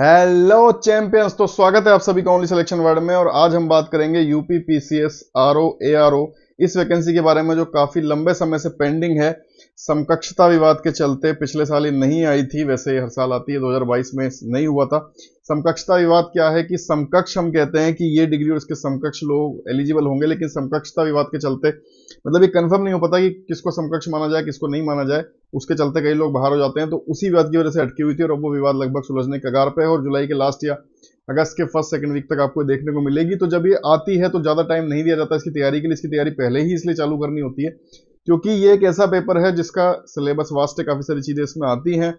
hello champions तो स्वागत है आप सभी का ओनली सिलेक्शन वर्ड में और आज हम बात करेंगे यूपी पीसीएस आर ओ इस वैकेंसी के बारे में जो काफ़ी लंबे समय से पेंडिंग है समकक्षता विवाद के चलते पिछले साल ही नहीं आई थी वैसे हर साल आती है 2022 में नहीं हुआ था समकक्षता विवाद क्या है कि समकक्ष हम कहते हैं कि ये डिग्री और उसके समकक्ष लोग एलिजिबल होंगे लेकिन समकक्षता विवाद के चलते मतलब ये कंफर्म नहीं हो पाता कि किसको समकक्ष माना जाए किसको नहीं माना जाए उसके चलते कई लोग बाहर हो जाते हैं तो उसी विवाद की वजह से अटकी हुई थी और अब वो विवाद लगभग सुलझने कगार पर है और जुलाई के लास्ट या अगस्त के फर्स्ट सेकंड वीक तक आपको देखने को मिलेगी तो जब ये आती है तो ज़्यादा टाइम नहीं दिया जाता इसकी तैयारी के लिए इसकी तैयारी पहले ही इसलिए चालू करनी होती है क्योंकि ये एक ऐसा पेपर है जिसका सिलेबस वास्ट है काफ़ी सारी चीज़ें इसमें आती हैं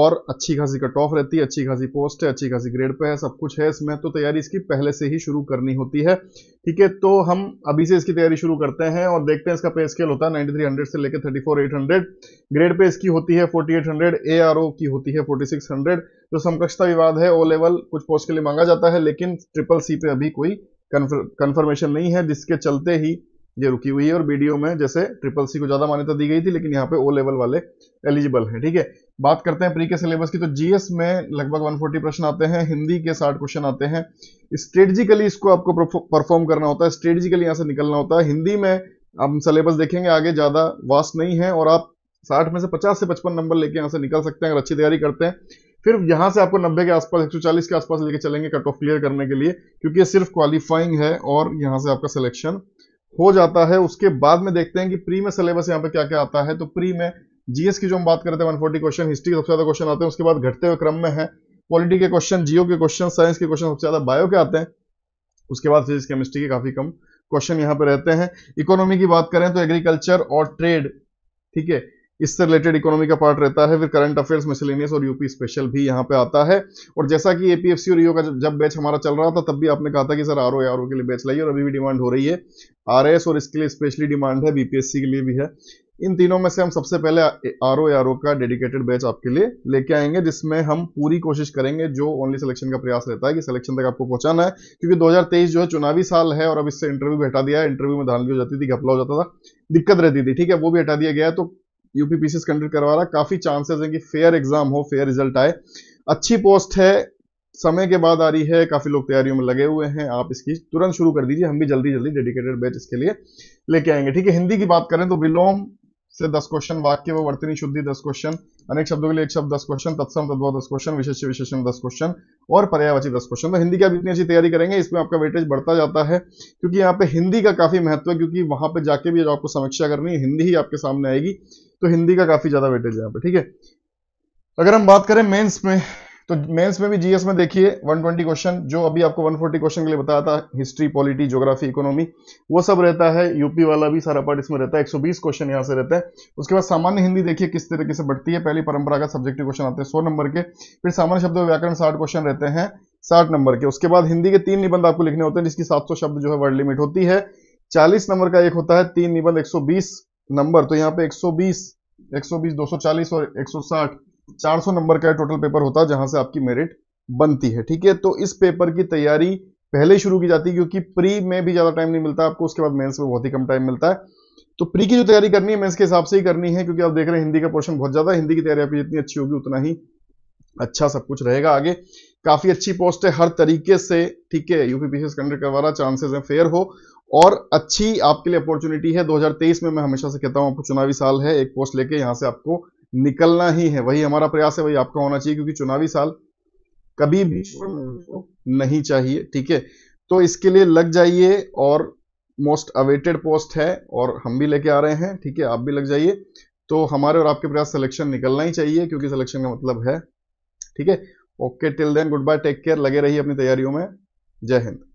और अच्छी खासी कट ऑफ रहती है अच्छी खासी पोस्ट है अच्छी खासी ग्रेड पे है सब कुछ है इसमें तो तैयारी इसकी पहले से ही शुरू करनी होती है ठीक है तो हम अभी से इसकी तैयारी शुरू करते हैं और देखते हैं इसका पे स्केल होता है 9300 से लेकर 34800 ग्रेड पे इसकी होती है फोर्टी एट की होती है फोर्टी जो समकक्षता विवाद है ओ लेवल कुछ पोस्ट के लिए मांगा जाता है लेकिन ट्रिपल सी पे अभी कोई कन्फर्मेशन नहीं है जिसके चलते ही ये रुकी हुई है और बीडीओ में जैसे ट्रिपल सी को ज्यादा मान्यता दी गई थी लेकिन यहाँ पे ओ लेवल वाले एलिजिबल हैं ठीक है बात करते हैं प्री के सिलेबस की तो जीएस में लगभग 140 प्रश्न आते हैं हिंदी के 60 क्वेश्चन आते हैं स्ट्रेटजिकली इसको आपको परफॉर्म करना होता है स्ट्रेटजिकली यहाँ से निकलना होता है हिंदी में आप सिलेबस देखेंगे आगे ज्यादा वास्ट नहीं है और आप साठ में से पचास से पचपन नंबर लेके यहाँ से निकल सकते हैं अगर अच्छी तैयारी करते हैं फिर यहाँ से आपको 90 के आसपास 140 के आसपास लेके चलेंगे कट ऑफ क्लियर करने के लिए क्योंकि ये सिर्फ क्वालिफाइंग है और यहाँ से आपका सिलेक्शन हो जाता है उसके बाद में देखते हैं कि प्री में सिलेबस यहाँ पे क्या क्या आता है तो प्री में जीएस की जो हम बात करते हैं फोर्टी क्वेश्चन हिस्ट्री सबसे ज्यादा क्वेश्चन आते हैं उसके बाद घटते हुए क्रम में है पॉलिटी के क्वेश्चन जियो के क्वेश्चन साइंस के क्वेश्चन सबसे ज्यादा बायो के आते हैं उसके बाद फिजिक्स केमिस्ट्री के काफी कम क्वेश्चन यहाँ पे रहते हैं इकोनॉमी की बात करें तो एग्रीकल्चर और ट्रेड ठीक है इससे रिलेटेड इकोनॉमी का पार्ट रहता है फिर करंट अफेयर्स मिसलेनियस और यूपी स्पेशल भी यहाँ पे आता है और जैसा कि एपीएफसी और ईओ e का जब बैच हमारा चल रहा था तब भी आपने कहा था कि sir R O R O के लिए बैच लाइए और अभी भी डिमांड हो रही है आर और इसके लिए स्पेशली डिमांड है बीपीएससी के लिए भी है इन तीनों में से हम सबसे पहले आर ओ आर ओ का डेडिकेटेड बैच आपके लिए लेके आएंगे जिसमें हम पूरी कोशिश करेंगे जो ओनली सिलेक्शन का प्रयास रहता है कि सिलेक्शन तक आपको पहुंचाना है क्योंकि 2023 जो है चुनावी साल है और अब इससे इंटरव्यू भी हटा दिया है इंटरव्यू में धांधली हो जाती थी घपला हो जाता था दिक्कत रहती थी ठीक है वो भी हटा दिया गया है तो यूपीपीसी कंडक्ट करवा रहा काफी चांसेस हैं कि फेयर एग्जाम हो फेयर रिजल्ट आए अच्छी पोस्ट है समय के बाद आ रही है काफी लोग तैयारियों में लगे हुए हैं आप इसकी तुरंत शुरू कर दीजिए हम भी जल्दी जल्दी डेडिकेटेड बैच इसके लिए लेके आएंगे ठीक है हिंदी की बात करें तो विलोम से दस क्वेश्चन वाक्य व वर्तनी शुद्धि दस क्वेश्चन अनेक शब्दों के लिए एक शब्द दस क्वेश्चन तत्सम तद्भव दस क्वेश्चन विशेष विशेषण दस क्वेश्चन और पर्यायवाची दस क्वेश्चन तो हिंदी की आप इतनी अच्छी तैयारी करेंगे इसमें आपका वेटेज बढ़ता जाता है क्योंकि यहाँ पे हिंदी का काफी महत्व है क्योंकि वहां पर जाके भी आपको समीक्षा करनी है हिंदी ही आपके सामने आएगी तो हिंदी का काफी ज्यादा वेटेज है यहाँ पे ठीक है अगर हम बात करें मेन्स में तो मेंस में भी जीएस में देखिए 120 क्वेश्चन जो अभी आपको 140 क्वेश्चन के लिए बताया था हिस्ट्री पॉलिटी ज्योग्राफी इकोनॉमी वो सब रहता है यूपी वाला भी सारा पार्ट इसमें रहता है 120 क्वेश्चन यहाँ से रहता है उसके बाद सामान्य हिंदी देखिए किस तरीके से बढ़ती है पहली परंपरागत सब्जेक्टिव क्वेश्चन आते हैं सौ नंबर के फिर सामान्य शब्द व्याकरण साठ क्वेश्चन रहते हैं साठ नंबर के उसके बाद हिंदी के तीन निबंध आपको लिखने होते हैं जिसकी सौ शब्द जो है वर्ड लिमिट होती है चालीस नंबर का एक होता है तीन निबंध बीस नंबर तो यहाँ पे दो सौ चालीस और साठ 400 नंबर का टोटल पेपर होता है जहां से आपकी मेरिट बनती है ठीक है तो इस पेपर की तैयारी पहले शुरू की जाती है क्योंकि प्री में भी ज़्यादा टाइम नहीं मिलता आपको उसके बाद मेंस में बहुत ही कम टाइम मिलता है तो प्री की जो तैयारी करनी है मेंस के हिसाब से ही करनी है क्योंकि आप देख रहे हैं हिंदी का पोर्शन बहुत ज़्यादा हिंदी की तैयारी आपकी जितनी अच्छी होगी उतना ही अच्छा सब कुछ रहेगा आगे काफ़ी अच्छी पोस्ट है हर तरीके से ठीक है यूपीपीसी कंडक्ट करवा रहा चांसेस है फेयर हो और अच्छी आपके लिए अपॉर्चुनिटी है 2023 में मैं हमेशा से कहता हूं आपको चुनावी साल है एक पोस्ट लेके यहां से आपको निकलना ही है वही हमारा प्रयास है वही आपका होना चाहिए क्योंकि चुनावी साल कभी भी नहीं चाहिए ठीक है तो इसके लिए लग जाइए और मोस्ट अवेटेड पोस्ट है और हम भी लेके आ रहे हैं ठीक है आप भी लग जाइए तो हमारे और आपके प्रयास सिलेक्शन निकलना ही चाहिए क्योंकि सिलेक्शन का मतलब है ठीक है okay till then good bye take care लगे रहिए अपनी तैयारियों में जय हिंद